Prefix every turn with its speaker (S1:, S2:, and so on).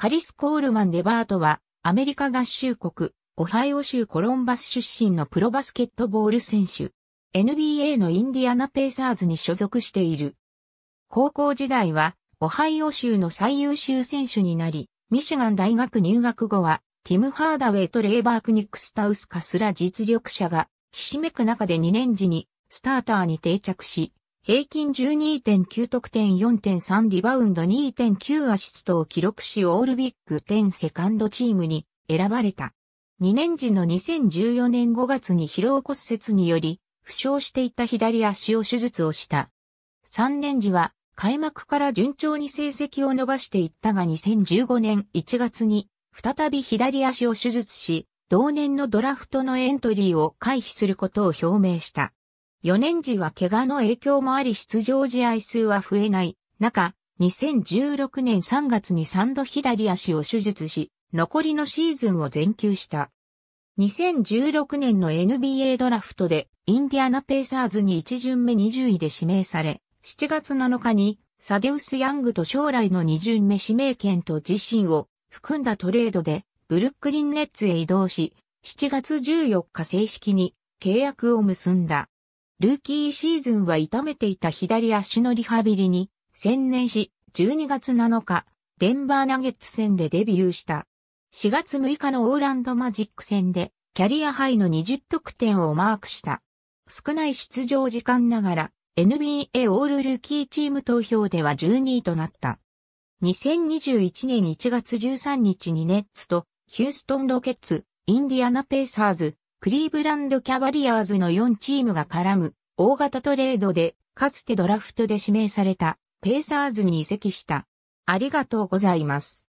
S1: カリス・コールマン・デバートは、アメリカ合衆国、オハイオ州コロンバス出身のプロバスケットボール選手。NBA のインディアナ・ペイサーズに所属している。高校時代は、オハイオ州の最優秀選手になり、ミシガン大学入学後は、ティム・ハーダウェイとレイバーク・ニックスタウスカすら実力者が、ひしめく中で2年時に、スターターに定着し、平均12.9得点4.3リバウンド2.9アシストを記録しオールビッグ10セカンドチームに選ばれた。2年時の2014年5月に疲労骨折により、負傷していた左足を手術をした。3年時は開幕から順調に成績を伸ばしていったが2015年1月に再び左足を手術し、同年のドラフトのエントリーを回避することを表明した。4年時は怪我の影響もあり出場試合数は増えない中、2016年3月に3度左足を手術し、残りのシーズンを全休した。2016年の NBA ドラフトでインディアナペーサーズに1巡目20位で指名され、7月7日にサデウス・ヤングと将来の2巡目指名権と自身を含んだトレードでブルックリンネッツへ移動し、7月14日正式に契約を結んだ。ルーキーシーズンは痛めていた左足のリハビリに専念し、12月7日、デンバーナゲッツ戦でデビューした。4月6日のオーランドマジック戦で、キャリアハイの20得点をマークした。少ない出場時間ながら、NBA オールルーキーチーム投票では12位となった。2021年1月13日にネッツと、ヒューストンロケッツ、インディアナペーサーズ、クリーブランドキャバリアーズの4チームが絡む大型トレードで、かつてドラフトで指名されたペーサーズに移籍した。ありがとうございます。